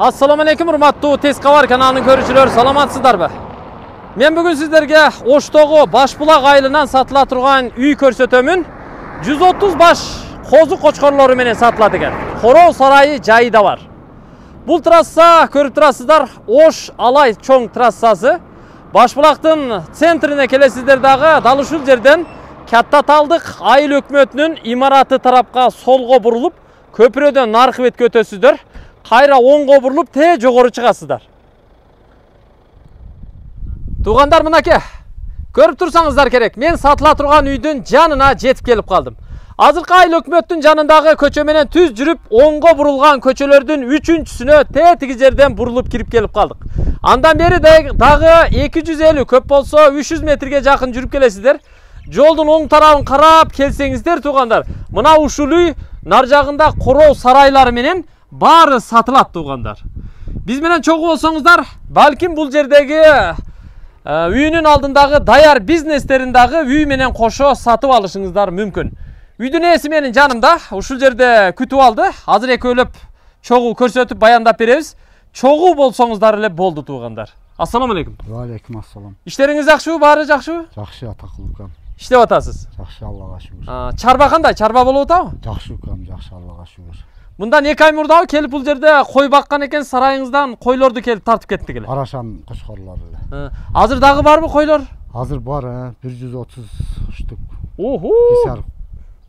Ассаламу алейкум урматтуу тез кабар каналынын саламатсыздар саламатсыздарбы мен бүгін сіздерге оштогу баш булак айылынан сатыла тұрған үй көрсөтөмүн 130 баш козу кочкорлору менен сатылат экен Хороу сарайы жайы да бар Бұл трасса көріп тұрасыздар ош алай чоң трассасы баш булактын центрине келесиздер дагы жерден катта талдық айыл өкмөтүнүн имараты тарапқа солго бұрылып, көпүрөдөн наркы бетке өтөсүздөр қайра оңға бұрылып те жоғары шығасыздар туғандар мынаке көріп тұрсаңыздар керек мен сатыла тұрған үйдің жанына жетіп келіп қалдым азыркы айыл өкмөттүн жанындағы көчө менен түз жүрүп оңго бурулган көчөлөрдүн үчүнчүсүнө те жерден бурулуп кирип келип калдык андан бери дагы эки жүз элүү көп болсо үч жүз метрге жакын жүрүп келесиздер жолдун оң тарабын карап келсеңиздер туугандар мына ушул үй нар жагында короо сарайлары менен бары сатылат туугандар биз менен чогуу болсоңуздар балким бул жердеги ә, үйүнүн алдындагы даяр бизнестерин дагы үй менен кошо сатып алышыңыздар мүмкүн үйдүн ээси менин жанымда ушул жерде күтүп алды азыр экөөлөп чогуу көрсөтүп баяндап беребиз чогуу болсоңуздар эле болду туугандар ассалам алейкум алейкум ассалам иштериңиз жакшыбы баары жакшыбы жакшы атакылыкам иштеп атасыз жакшы аллага шүгүр чарба кандай чарба болуп атабы жакшы укам жакшы аллага шүгүр мындан эки ай мурда келип бул жерде кой баккан экен сарайыңыздан койлорду келип тартып кеттик эле карашан эле ә, азыр дагы барбы койлор азыр бар ә, бир жүз отуз штук оху кисар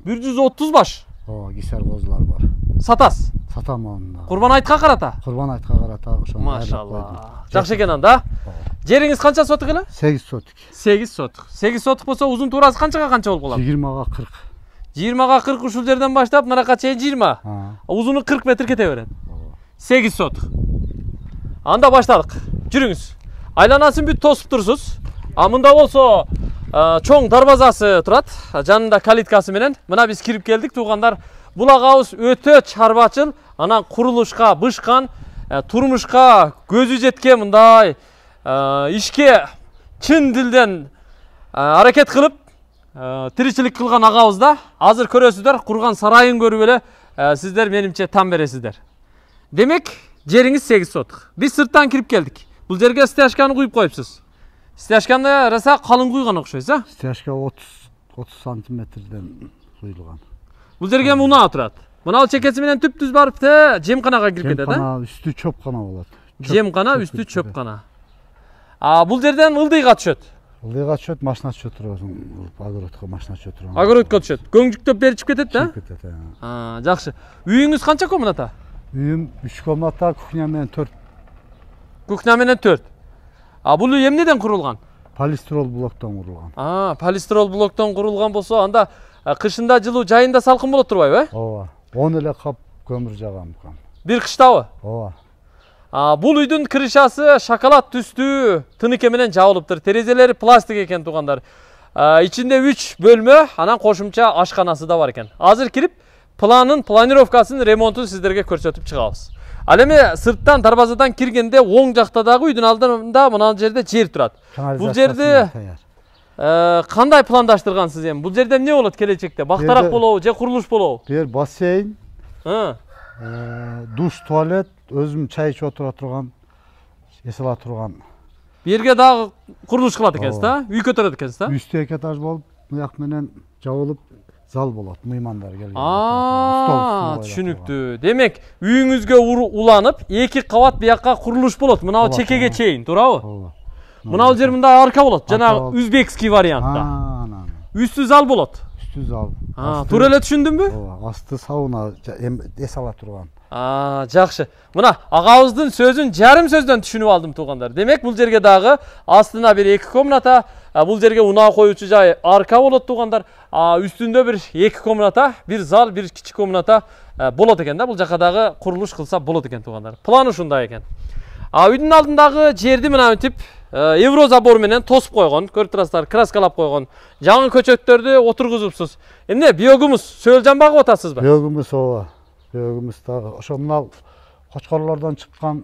бир жүз отуз баш ооба кисар козулар бар сатасыз сатам аны курбан айтка карата курбан айтка карата ошону машалла жакшы экен анда жериңиз канча сотук эле сегиз сотук сегиз сотук сегиз сотук болсо узун туурасы канчага канча болуп калат жыйырмага кырк жыйырмага кырк ушул жерден баштап мынакка чейин жыйырма узуну кырк метр кете берет сегиз сотых анда баштадык жүрүңүз айланасын бүт тосуп турсуз а мында болсо чоң дарбазасы турат жанында калиткасы менен мына биз кирип келдик туугандар бул агабыз өтө чарбачыл анан курулушка бышкан турмушка көзү жеткен мындай ишке чын дилден аракет кылып Э, тіршілік қылған ағабыз да азыр көресіздер құрған сарайын көрүп эле, ә, э, сіздер там бересіздер демек жеріңіз 8 сотық біз сырттан кіріп келдік бұл жерге стяжканы құйып қойыпсыз стяжканы раса қалың құйған окшойсуз, а стяжка 30 30 сантиметрден құйылған бұл жерге мына тұрады мынау шекесі менен түп түз барып те жемканага кіріп кетеді а үсті чөп қана болады жемқана үсті чөп қана бұл жерден ылдыйға түшөт ылдыйга түшөт машина түшө туруп огородко машина түшө турган огородко түшөт көң жүктөп бери чыгып кетет да чыгып кетет э. жакшы үйүңүз канча комната үйүм үч комната кухня менен төрт кухня менен төрт а бул үй эмнеден курулган полистирол блоктон курулган полистирол блоктон курулган болсо анда э, кышында жылуу жайында салкын болот турбайбы э ооба он эле кап көмүр жагам бир кыштабы ооба бұл үйдің крышасы шоколад түстүү менен жабылыптыр терезелери пластик экен туугандар ичинде үч бөлмө анан кошумча ашканасы да бар экен азыр кирип планын планировкасын ремонтун сіздерге көрсөтүп чыгабыз ал эми сырттан дарбазадан киргенде оң жакта дагы алдында мына жерде жер турат бул жерди кандай пландаштыргансыз эми бул жерде эмне болот келечекте Бақтарақ болобу же курулуш болобу бул жер бассейн ә, душ туалет өзім чай ішіп отыра тұрған жасала тұрған жерге дағы құрылыс қылады екенсіз да үй көтереді екенсіз да үсті екі этаж болып мына менен жабылып зал болады меймандар келген түсінікті демек үйіңізге уланып екі қабат бұяққа құрылыс болады мынау чекеге чейін туурабы мынау жер мында арка болады жанагы узбекский вариантта үсті зал болады үсті зал туура эле түшүндүмбү ооба асты сауна эс ала турган жакшы мына агабыздын сөзүн жарым сөздөн түшүнүп алдым туугандар демек бул жерге дагы астына бир эки комната бул жерге унаа коюучу жай арка болот туугандар үстүндө бир эки комната бир зал бир кичи комната болот экен да бул жака дагы курулуш кылса болот экен туугандар план ушундай экен үйдүн алдындагы жерди мына мынтип Э, евро забор менен тосуп койгон көрүп турасыздар краскалап койгон жаңы көчөттөрдү отургузупсуз эмне биогумуз сөөлжан багып атасызбы биогумус ооба биогумус дагы ошо мына кочкорлордон чыккан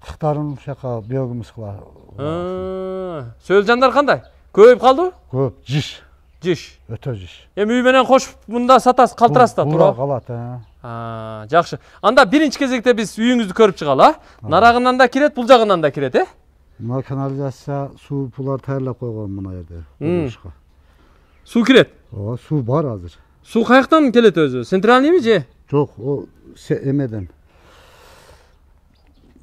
кыктарын ушака биогумуз кыла э, сөөлжандар кандай көбөйүп калдыбы көп жиш жиш өтө жиш эми үй менен кошуп мында сатасыз калтырасыз да туура калат э. жакшы анда биринчи кезекте биз үйүңүздү көрүп чыгалы а нарагынан да кирет бул жагынан да кирет э мына канализация суу булар даярлап койгон мына жерде суу кирет ооба суу бар азыр суу каяктан келет өзү центральныйбы же жок ол эмеден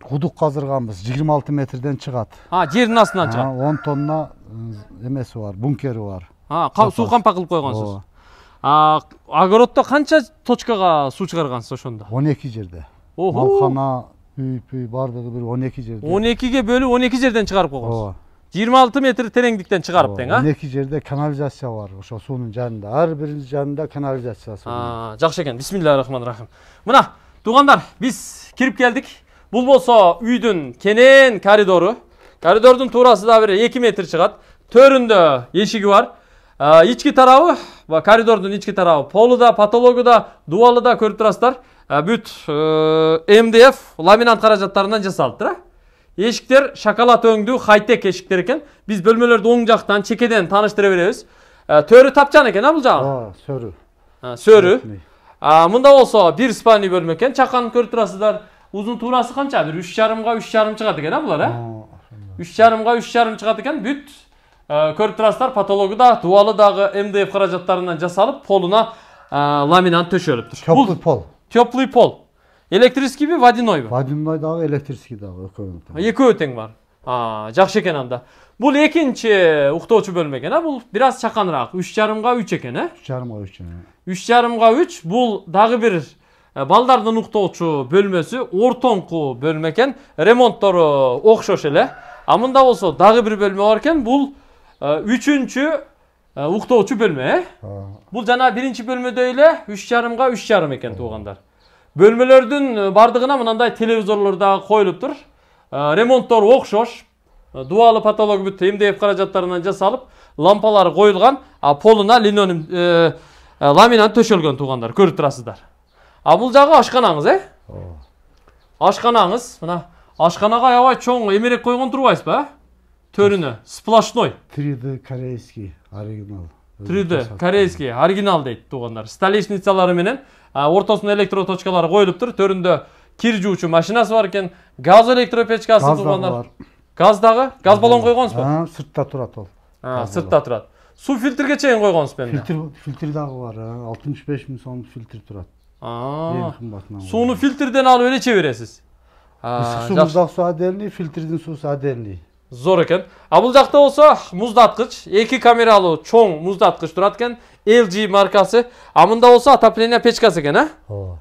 кудук казырганбыз жыйырма алты метрден чыгат а жердин астынан чыгат он тонна эмеси бар бункери бар а суу кампа кылып койгонсуз огороддо канча точкага суу чыгаргансыз ошондо он эки жерде малхана үйіп үйіп бір он екі жерде он екіге бөліп он екі жерден шығарып қойғансыз ооба жиырма алты метр тереңдіктен шығарып тең а он екі жерде канализация бар ошо суунун жанында ар биринин жанында канализациясы бар жакшы экен бисмиллахи рахман рахим мына туугандар биз кирип келдик бул болсо үйдүн кенен коридору коридордун туурасы да бир эки метр чыгат төрүндө эшиги бар ички тарабы коридордун ички тарабы полу да потологу да дубалы да көрүп турасыздар Ә, бүт мдф ә, e ламинант қаражаттарынан жасалып тұра эшиктер шоколад өңдүү хайтек эшиктер экен биз бөлмөлөрдү оң жактан чекеден тааныштыра беребиз төрү ә, тапчан экен а бул жагы ооба сөрү сөрү мында болсо бир спальный бөлмө экен чакан көрүп турасыздар узун туурасы канча бир үч жарымга үч жарым чыгат экен а булар э үч жарымга үч жарым чыгат экен бүт көрүп турасыздар потологу да дубалы дагы мдф e қаражаттарынан жасалып полуна ламинант төшөлүптүр теплый пол теплый пол электрический бе водяной бе водяной дагы электрический дагы экөөнү экөө тең бар жакшы экен анда бул экинчи уктоочу бөлмө экен а бул бир аз чаканыраак үч жарымга үч экен э үч жарымга үч үч жарымга үч бул дагы бир балдардын уктоочу бөлмөсү ортоңку бөлмө экен ремонттору окшош эле а мында болсо дагы бир бөлмө бар экен бул э, үчүнчү уктоочу бөлмө э бул жана биринчи бөлмөдөй эле үч жарымга үч жарым экен туугандар бөлмөлөрдүн баардыгына мынандай телевизорлор дагы коюлуптур ремонттору окшош дубалы потолок бүт мдф каражаттарынан жасалып лампалары коюлган а полуна линоним ламинат төшөлгөн туугандар көрүп турасыздар а бул жагы ашканаңыз э ашканаңыз мына ашканага аябай чоң эмерек койгон турбайсызбы төрүнө сплошной 3D корейский оригинал 3D корейский оригинал дейді туғандар столешницалары менен электро точкалары қойылып тұр төрүндө кир жуучу машинасы бар екен газ электропечкасы туугандар газ дагы газ баллон койгонсузбу сыртта турат ол сыртта турат су фильтрге чейин койгонсуз беле фильтр фильтр дагы бар алтымыш беш миң сом фильтр турат эң кымбатынан фильтрден алып эле иче бересиз су суубуз су суу отдельный фильтрдин суусу отдельный зор экен а бул жакта болсо муздаткыч эки камералуу чоң муздаткыч турат экен LG маркасы а мында болсо отопление печкасы экен э ооба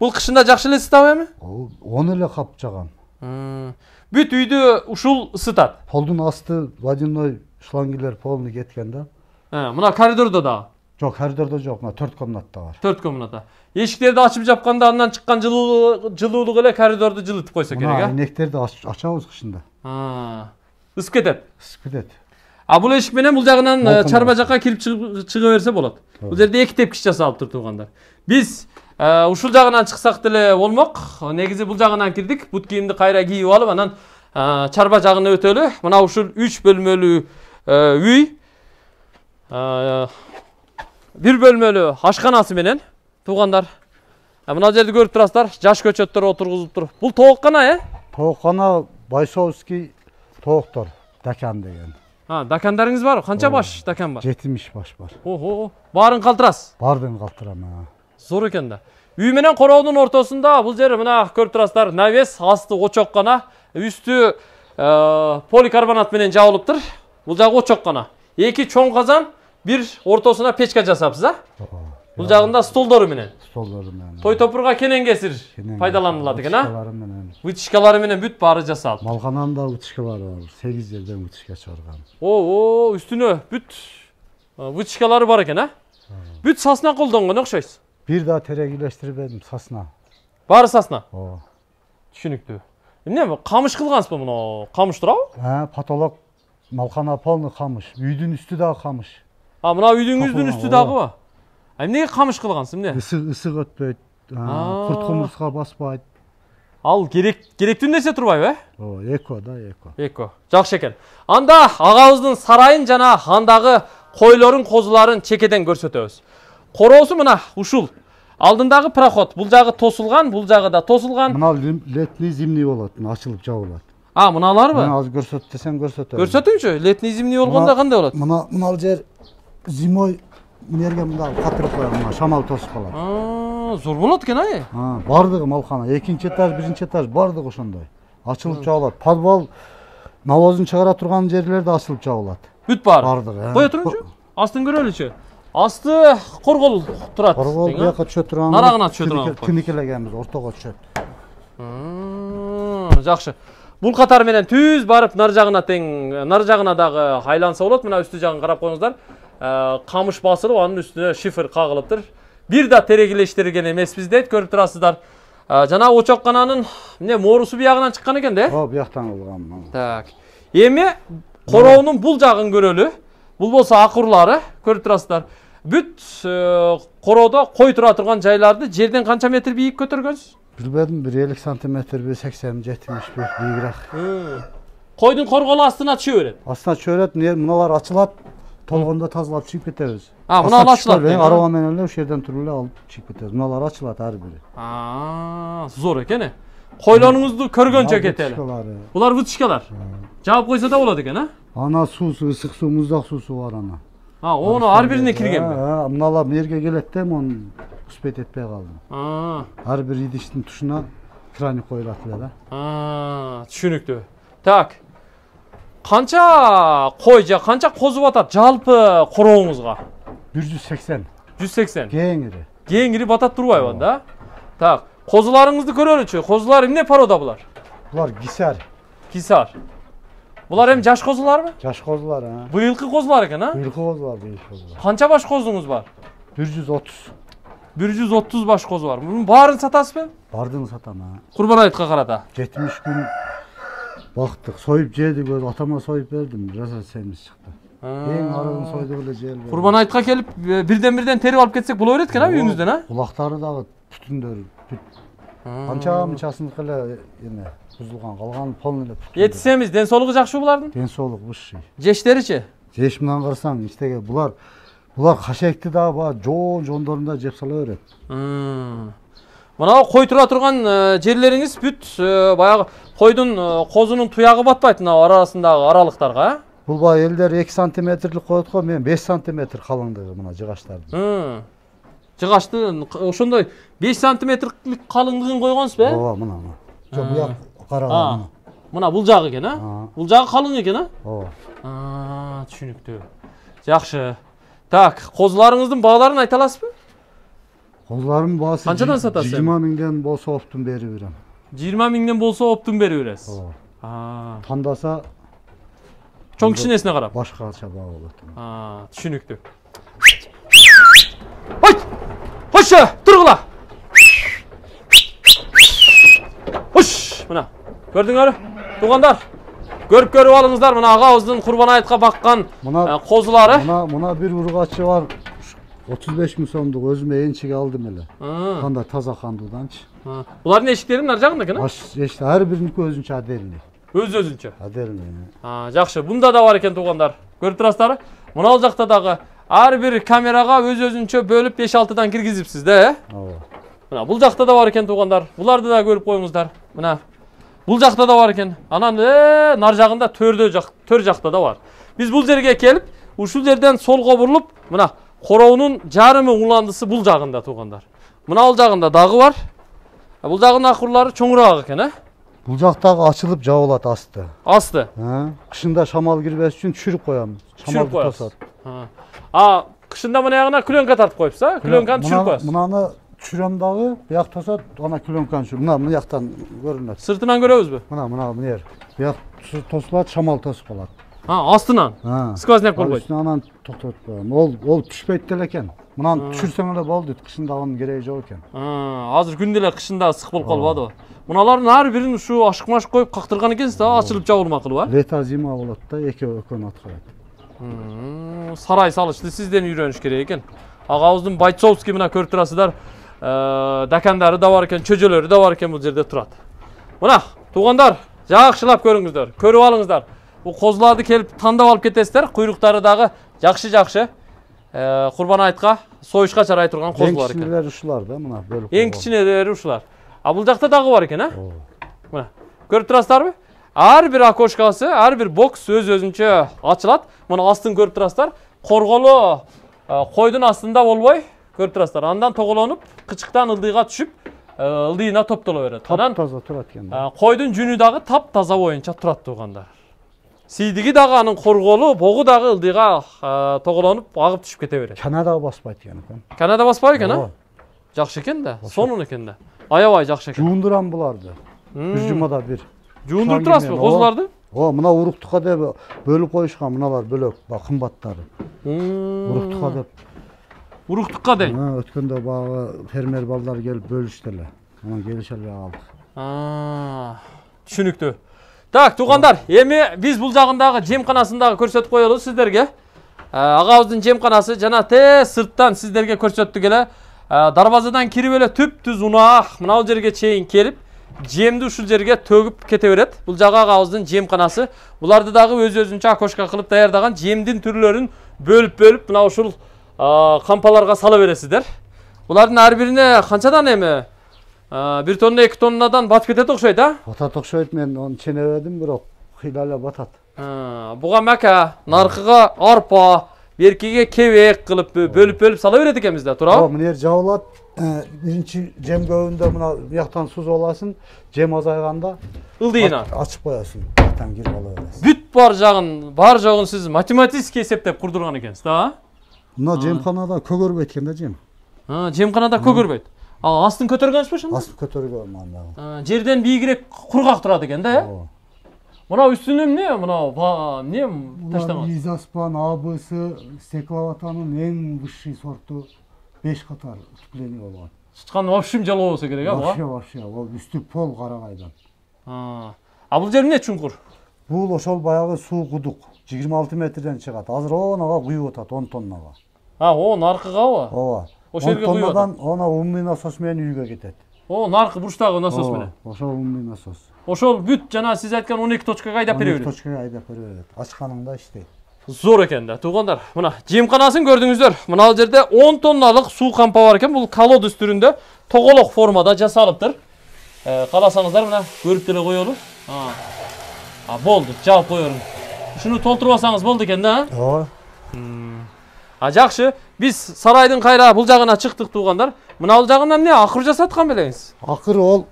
бул кышында жакшы эле ысыта эми он эле кап жагам бүт үйдү ушул ысытат полдун асты водяной шлангилер полный кеткен да э, мына коридордо дагы жок коридордо жок мына төрт комнатта бар төрт комната эшиктерди ачып жапканда андан чыккан жылуулук эле коридорду жылытып койсо керек э айнектерди ачабыз кышында ысып кетет ысып кетет а бұл эшик менен бул жагынан чарба жакка кирип чыга берсе болады бұл жерде эки тепкич жасалып тұр туугандар біз ушул жағынан шықсақ деле болмок негизи бұл жағынан кирдик бут кийимди кайра кийип алып анан чарба жагына өтөлү мына ушул үч бөлмөлүү үй бир бөлмөлүү ашканасы менен туугандар мына жерди көрүп турасыздар жаш көчөттөр отургузулуптур бул тоокана э тоокана байсовский To'qdir, dakan degan. Ha, dakandaringiz bormi? Qancha bosh dakan bor? 70 bosh bor. Oho, borini qaltirasiz? Borini qaltiraman. Zo'r ekanda. Uy менен короодун ортосунда бул жер мына көрүп турасыздар, навес, асты очок гана, үстү поликарбонат менен жабылыптыр. Бул жагы очок гана. Эки чоң казан, бир ортосуна печка жасапсыз, а? бул жагында столдору менен столдору менен той топурга кесир пайдаланылат экен а вытышкалары менен вытяжкалары менен бүт баары жасалып малкананын да вытышкалары бар сегиз жерден вытяжка чыгарган оо үстүнө бүт вытяжкалары бар экен а бүт сосна колдонгон окшойсуз бир да терек илештирбедим сасна баары сосна ооба түшүнүктүү эмне камыш кылгансызбы мына камыш турабы потолок малкана полный камыш үйдүн үстү дагы камыш а мына үйдүңүздүн үстү дагыбы а неге қамыш қылғансың міне ісік ісік өтпейді құрт құмырсқа баспайды ал керек керекті нәрсе турбайбы э ә? эко да эко эко жакшы экен анда агабыздын сарайын жана андагы койлорун козуларын чекеден көрсөтөбүз короосу мына ушул алдындағы проход бұл жағы тосылған бұл жағы да тосылған мынау летний зимний болатын ашылып жабылады а мыналарбы мына азыр көрсөт десең көрсөтөм көрсөтүңчү летний зимний болгондо кандай болот мына мынау жер зимой энергия мындағы қатырып қоямын мына шамалы тосып қалады зор болады екен ай бардығы малхана екінші этаж бірінші этаж бардығы ошондой ачылып жабылат подвал навозун чыгара турган жерлер да ачылып жабылат бүт баары бардыгы кое туруңчу астын көрөлүчү асты коргол турат коргол бияка түшө турган нарагына түшө турган тинекелегенбиз ортого түшөт жакшы бул катар менен түз барып нар жагына тең нар жагына дагы айланса болот мына үстү жагын карап коюңуздар камыш басылып анын үстүнө шифр кагылыптыр бир да терегилештирген эмеспиз дейт көрүп турасыздар жанагы очоккананын эмне морусу биягынан чыккан экен да ооба бияктан кылган так эми короонун бул жагын көрөлү бул болсо ак көріп көрүп турасыздар бүт короодо кой тура турган жайларды жерден канча метр бийик көтөргөнсүз билбедим бир элүү сантиметрби сексен жетимишби бийигирээк койдун коргол астына түшө берет астына түшө берет мыналар ачылат Polğonda tazla çıkıp biteriz. Ha, bunu alaçlar. Ben araba meneller şehirden türlü alıp çıkıp biteriz. Bunlar araçlar her biri. Ha, zor ekene. Koylanınızda körgön çeketeli. Bunlar vıtışkalar. Cevap koysa da oladı gene. Ana susu, ısık su, muzdak susu var ana. Ha, onu her birine kirgen mi? Ha, bunlar merge gelette mi onu üspet etmeye kaldım. Ha. Her bir yidişin tuşuna krani koyulatlar ha. Ha, düşünüktü. Tak канча кой же канча козуп атат жалпы короңузга бир жүз сексен жүз сексен кеңири кеңири батат турбайбы анда так козуларыңызды көрөлүчү козулар эмне порода булар булар кисар кисар булар эми жаш козуларбы жаш козулар быйылкы козулар экен а быйылкы козулар быйылкы козулар канча баш козуңуз бар бир жүз отуз бир жүз отуз баш козу бар мунун баарын сатасызбы баардыгын сатам курбан айтка карата жетимиш күн бақтық сойып жедік өзі атама сойып бердім жасасеміз шықты ең арығын сойдық эле жел курбан айтқа келіп бірден бірден теріп алып кетсек бола береді екен а үйіңізден а құлақтары дагы түтүндөр канчамынчасынык эле эме бузулган калганы полный эле жетсемиз ден соолугу жакшыбы булардын ден соолугу бышый жештеричи жеш мынан карасаң іштеге булар булар кашекти дагы баягы жоон жоондорунда жеп сала берет мынау қой тұра тұрған э, жерлеріңіз бүт э, баяғы қойдың э, қозының тұяғы батпайды мынау арасындағы аралықтарға ә? бұл баяғы елдер 2 сантиметрлік қояды ғой мен 5 сантиметр қалыңдығы мына жығаштардың жығашты ошондой 5 сантиметрлік қалыңдығын қойғансыз ба ооба мына мына жоқ бұл қараған мына бұл жағы екен ә? а бұл жағы қалың екен ә? а ооба түсінікті жақсы так қозыларыңыздың бағаларын айта аласыз ба Onların bahsi Qanchadan satasiz? 20 mingdan bo'lsa olib beraveraman. 20 mingdan bo'lsa olib beraverasiz. Ha. Tandasa Chong kishinesine qarab. Boshqacha bog'i bo'ladi. Ha, tushunukdi. Hoy! Hoshsha, turg'ila. Hosh, mana. Ko'rdinglarmi? Tug'onlar. ko'rib ko'rib olingizlar mana og'amizning qurbon hayitga boqqan qo'zilari. E, mana, mana bir urg'ochi var. 35 mi somdu özmeyin çık aldım hele. Ha. Kanda taza kandudan çık. Ha. Bunların eşiklerin narcağında kına? Baş, işte her birini özünç adelini. Öz özünçe. Adelini. Ha, жақсы. Bunda da var ekan toğanlar. Görüp turaslar. Мынау жақта дагы ар бир камерага өз өзүнчө бөлүп 5-6дан киргизипсиз да, э? Ооба. Мына бул жакта да бар экен туугандар. Буларды да көрүп коюңуздар. Мына бул жакта да бар экен. Анан э, нар жагында төрдө жак, төр жакта да бар. Биз бул жерге келип, ушул жерден солго бурлуп, мына қорауының жарымы уландысы бұл жағында туғандар мынау жағында дағы бар бұл жағының аққұрлары чоңырақ екен ә бұл жақтағы ашылып жабылады асты асты қышында шамал кірбес үшін түшіріп қоямыз түшіріп қоясыз а қышында мына жағына кленка тартып қойыпсыз а кленканы түшіріп қоясыз мынаны түшірем дағы бұяқ тосады ана кленканы түшіріп мына мына жақтан көрінеді сыртынан көреміз бе мына мына мына жер бұяқ тосылады шамал тосып қалады астынан сквозняк болбойт Астынан анан токтотуп ол ол түшпейді деле екен мынаны түшүрсөң эле болду дейт кышында анын кереги жок экен азыр күндө эле кышында ысык болуп калбадыбы мыналардын ар бирин ушу ашык машык коюп кактырган экенсиз да ачылып жабылма кылып а лето зима болот да экөө экөөнү аткарат сарай салышты сизден үйрөнүш керек экен агабыздын бойцовский мына көрүп турасыздар дакандары да бар экен чөжөлөрү да бар экен бул жерде турат мына туугандар жакшылап көрүңүздөр көрүп алыңыздар бұл қозыларды келіп таңдап алып кетесіздер құйрықтары дағы жақсы жақсы құрбан айтқа сойышқа жарай тұрған қозылар екен ең кішілері ұшылар да мына ең кішілері ұшылар а бұл жақта дағы бар екен а мына көріп ба әрбір окошкасы әрбір бокс өз өзінше ашылады мына астын көріп тұрасыздар қорғолы қойдың астында болбай көріп тұрасыздар андан тоғылонып қычықтан ылдыйға түсіп ылдыйына топтала береді анан таза турат экен қойдың жүні дагы тап таза боюнча турат туугандар сийдиги дагы анын корголу богу дагы ылдыйга тоголонуп агып түшүп кете берет канада баспайт экен екен канада баспай екен а жакшы экен да сонун экен да аябай жакшы экен жуундурам буларды бир жумада бир жуундуруп турасызбы козуларды ооба мына уруктука деп бөлүп коюшкан мыналар бөлөк баягы кымбаттары уруктука деп уруктукка дей өткөндө баягы фермер балдар келип бөлүштү эле анан келишип эле алдык түшүнүктүү так туғандар эми биз бул жагындагы жемканасындагы көрсөтүп коелу сиздерге ә, агабыздын жемканасы жана те сырттан сиздерге көрсөттүк эле ә, дарбазадан кирип эле түз унаак мұнау жерге чейин келип жемди ушул жерге төгүп кете берет бул жагы агабыздын жемканасы буларды дагы өз өзүнчө окошко кылып даярдаган жемдин түрлөрүн бөлүп бөлүп мына ушул кампаларга ә, сала бересиздер булардын ар бирине канчадан эми бир тонна эки тоннадан батып кетет окшойт а батат окшойт мен оны ченебедим бирок кыйла эле батат буга мака наркыга арпа беркиге кебек кылып бөлүп бөлүп сала берет экенбиз да туурабы ооба мына жер жабылат биринчи жем көбүндө мына бияктан сүзүп аласың жем азайганда ылдыйына ачып коесуң аттан кирип ала бересиң бүт бар жагын бар жогун сиз математический эсептеп курдурган экенсиз да а мына жемканада көгөрбөйт экен да жем жемканада көгөрбөйт ал астын көтергенсіз ба шынында астын көтерген манағы жерден биігірек құрғақ тұрады екен да иә мынау үстіне не мынау не таштаған лизаспан абс стекловатаның ең высший сорты 5 қатар утепление болған шыққан общем жалоо болса керек а вообще вообще ол үсті пол қарағайдан а бұл жер не чұңқыр бұл ошол баяғы су құдық 26 метрден шығады азыр онаға құйып отады, 10 тоннаға а о арқыға ба ооба он тоннадан ана он миң насос менен үйгө кетет о наркы бурчтагы насос менен ошол он миң насос ошол бүт жана сиз айткан он эки точкага айдап бере берет он эки точкага айдап бере берет ачканыңда иштейт зор экен да туугандар мына жемканасын көрдүңүздөр мына жерде он тонналык суу кампа бар экен бул колодус түрүндө тоголок формада жасалыптыр кааласаңыздар мына көрүп деле коелу болду жаап коерун ушуну толтуруп алсаңыз болду экен да ооба а жакшы биз сарайдын кайра бул жагына чыктык туугандар мына бул жагына эмне акыр жасаткан белеңиз акыр ол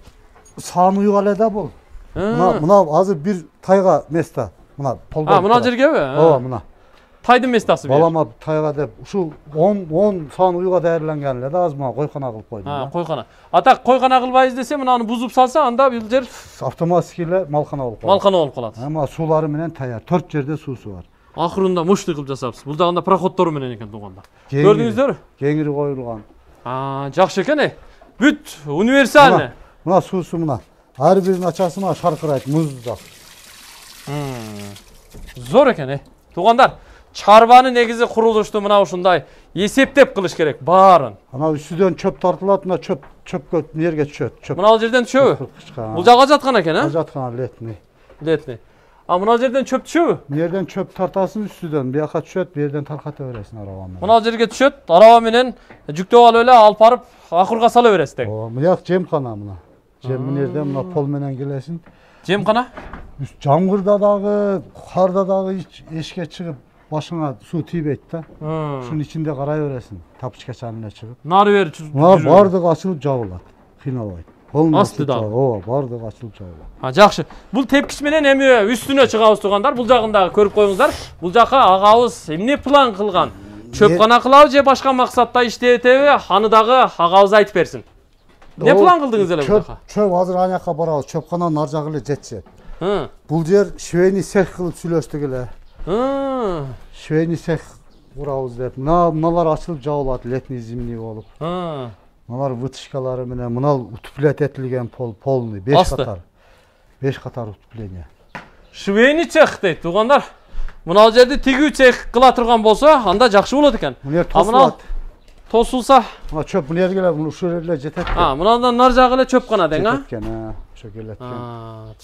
саануу эле бул мына мына азыр бир тайга место мына а мына жергеби ооба ә. мына тайдын местасы балама тайга деп ушул он он сан уйга даярланган эле да азыр мына койкана кылып койдум койкана а так койкана кылбайбыз десе мынаны бузуп салса анда бул жер автоматически эле малкана болуп калат малкана болуп калат мына суулары менен таяр төрт жерде суусу бар акырында мощный кылып жасапсыз бұл дағында проходтор менен екен туғанда көрдүңүздөрбү кеңири қойылған жақсы екен ей бүт универсальный мына суысы мына бирин ачасы мына шаркырайт муздак зор екен э туғандар чарбаны негізі курулушту мына ушундай есептеп кылыш керек баарын мына үстіден чөп тартылат мына чөп чөпкө жерге түшөт чөп мынал жерден түшөбү бул жака жаткан экен э ә? жаткан летный летный Ha münazirden çöp düşüyor mu? Nereden çöp tartasın üstüden. Bir yaka çöp bir yerden tarkat öğresin Bunu Münazirge çöp arabamının cükte oval öyle alparıp akurga salı öğresin. O miyak Cem kanamına. Cem'in nereden hmm. mına polmenen gelesin. Cem kana? Üst Cangır'da dağı, Karda dağı eşke çıkıp başına su tibet de. Hmm. Şunun içinde karay öresin. Tapış keçenine çıkıp. Nar ver. Nar vardı kaçılıp cavulat. Hinavaydı. астыдагы ооба баардыгы ачылып жабылат жакшы бул тепкич менен эми үстүнө чыгабыз туугандар бул дагы көрүп коюңуздар бул жака агабыз эмне план кылган чөпкана кылабы же башка максатта иштетеби аны дагы агабыз айтып берсин эмне план кылдыңыз эле бул чөп азыр ал жака барабыз чөпкананын ар жагы эле жетишет бул жер швейный цех кылып сүйлөштүк эле швейный цех курабыз деп мына мыналар ачылып жабылат летний зимний болуп мыналар вытышкалары менен мынал утуплять этилген пол полный беш Асты. қатар беш катар утепление швейный цех дейт туугандар мынал жерди тигүү цех кыла турган болсо анда жакшы болот экен мына жер тосулат тосулса мына чөп мына жерге эле ушул жерге эле жетет а мындан нар жагы эле чөп кана тең а жетет экен ошо келеткен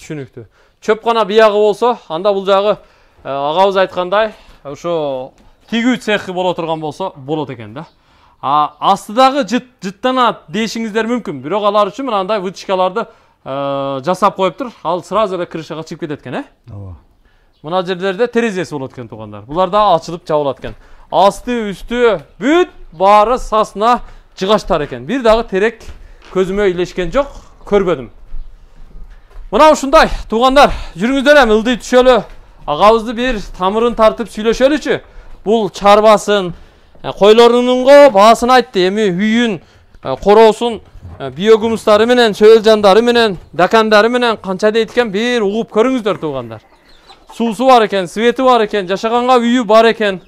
түшүнүктүү чөп кана биягы болсо анда бул жагы э, агабыз айткандай ошо тигүү цехи боло турган болсо болот экен да астыдағы жыт жыттанат дешіңіздер мүмкін бирок алар үшін мынандай выточкаларды э, жасап қойып тұр, ал сразу эле крышага чыгып кетет экен э ооба мына жерлерде терезеси болот экен туугандар булар дагы ачылып жабылат экен асты үстү бүт баары сасына жыгачтар экен бир дагы терек көзүмө илешкен жок көрбөдүм мына ушундай туугандар жүрүңүздөр эми ылдый түшөлү ағабызды бир тамырын тартып сүйлөшөлүчү бул чарбасын koylarının bahasını aytdi эми үйүн короосун биогумустары менен чөөл жандары менен дакандары менен канча дейт экен бир угуп көрүңүздөр туугандар суусу бар экен свети бар экен жашаганга үйү бар экен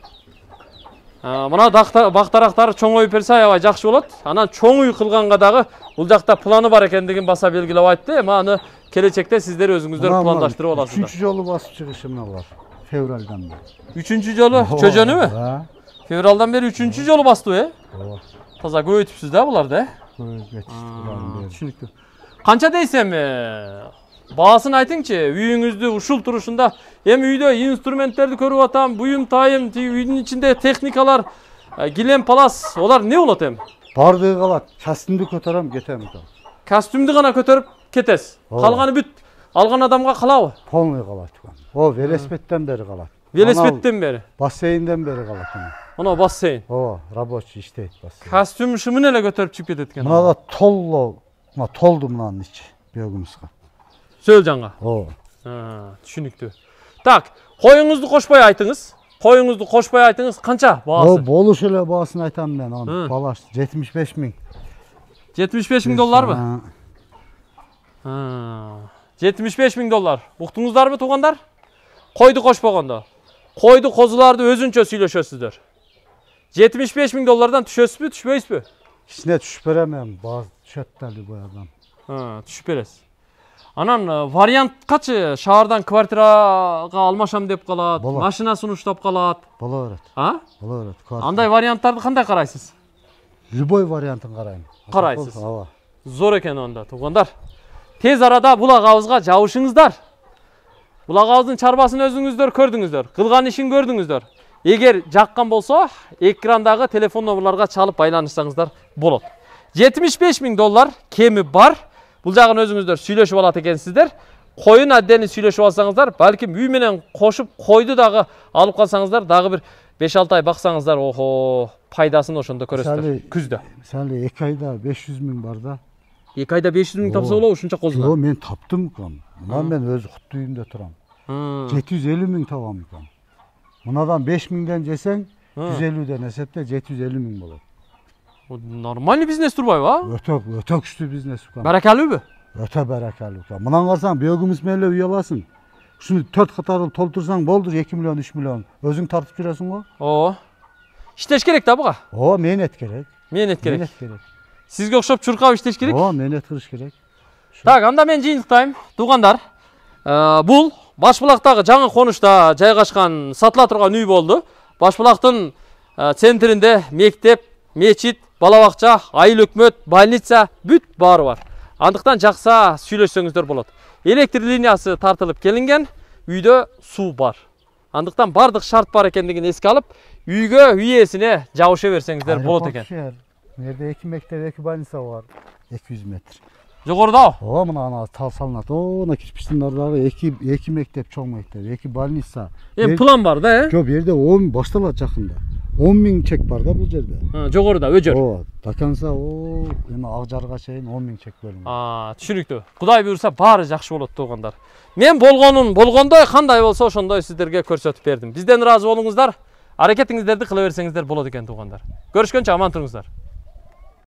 мына бак дарактары чоңоюп берсе аябай жакшы болот анан чоң үй кылганга дагы бул жакта планы бар экендигин баса белгилеп айтты эми аны келечекте сиздер өзүңүздөр пландаштырып аласыздар үчүнчү жолу басып чыгышы мына булар февралдан үчүнчү жолу чөжөнүмү fevraldan beri üçüncü jolu bastı e. Ova. Taza göy ötüpsüz de bular de. Göy ötüpsüz Kança deysem Bağısını aytın ki, üyüңüздү ушул турушунда эми үйдө инструменттерди көрүп атам, буюм тайым, үйдүн ичинде техникалар, килем палас, олар не болот эми? Бардыгы калат, костюмдү көтөрөм, кетем. Костюмдү гана көтөрүп кетесиз. Калганы бүт алган адамга калабы? Полный калат. О, велосипедтен бери калат. Велосипедтен бери. Бассейнден бери калат. мына бассейн ооба рабочий иштейт бассейн костюм ушу эмне эле көтөрүп чыгып кетет экен мынада толло мына толду мынанын ичи бөөгүмүзгө сөөл жаңга ооба түшүнүктүү так коюңузду кошпой айтыңыз коюңузду кошпой айтыңыз канча баасы болуш эле баасын айтам мен анын баласы жетимиш беш миң жетимиш беш миң долларбы жетимиш беш миң доллар уктуңуздарбы туугандар койду кошпогондо койду козуларды өзүнчө сүйлөшөсүздөр 75 доллардан dolardan düşesiz mi, düşmeyiz кичине түшүп берем эми Bazı түшөт да adam. Ha, düşüp veresiz. Anan e, variant kaçı? E, şahardan kvartiraga almaşam dep kalat, maşinaсын uçtap Бола берет. А? Бола берет. Андай варианттарды қандай қарайсыз? Любой вариантын қараймын. Қарайсыз. Ооба. Зор екен онда, туугандар Тез арада бұл агабызга жабышыңыздар Бұл агабыздын чарбасын өзіңіздер көрдіңіздер. Қылған ишин көрдіңіздер егер жаққан болса экрандағы телефон номерларға шалып байланыссаңыздар болады 75 мың доллар кемі бар бұл жағын өзіңіздер сөйлесіп алады екенсіздер қойын әддені сөйлесіп алсаңыздар бәлкім үйменен қошып қойды дағы алып қалсаңыздар дағы бір 5-6 ай бақсаңыздар охо пайдасын ошонда көрөсүздөр күздө мисалы эки айда 500 миң бар да айда 500 миң тапса болобу ушунча козуна мен таптым мен өз куттуюмда турам жети 750 элүү миң табам Bunadan 5000'den cesen Ha. 150'den hesapta 750 bin bulur. O normal biznes turbay va? Ötök, ötök üstü biznes ukan. Berekeli mi? Öte berekeli ukan. Bunan kalsan bir ögümüz meyle uyalasın. Şimdi 4 katarı toltursan boldur 2 milyon 3 milyon. Özün tartıp giresin o. Oo. İşleş gerek tabi ka. Oo mehnet gerek. Mehnet gerek. Mehnet gerek. Sizge okşap çurkav işteş gerek. Oo mehnet kırış gerek. Tak anda men time. Tuğandar. Ee, bul башбұлақтағы жаңа қонышта жайғашқан сатыла тұрған үй болды башбұлақтың ә, центрінде мектеп мечит балабақша айыл өкмөт больница бүт баары бар андықтан жақса сүйлөшсөңүздөр болот электр линиясы тартылып келінген, үйдө су бар андықтан бардық шарт бар екендігін еске алып үйге үйесіне жауыша берсеңіздер болады екен ер, жерде екі мектеп екі больница бар 200 метр жогорудабы ооба мына ана тал салынат о мына кирпичтин ардагы эки эки мектеп чоң мектеп эки больница эми план бар да э жок бул жерде он башталат жакында он миң чек бар да бул жерде жогоруда өжөр ооба до конца о эми ак жарга чейин он миң чек бөлүнгөн түшүнүктүү кудай буюрса баары жакшы болот туугандар мен болгонун болгондой кандай болсо ошондой сиздерге көрсөтүп бердим бизден ыраазы болуңуздар аракетиңиздерди кыла берсеңиздер болот экен туугандар көрүшкөнчө аман туруңуздар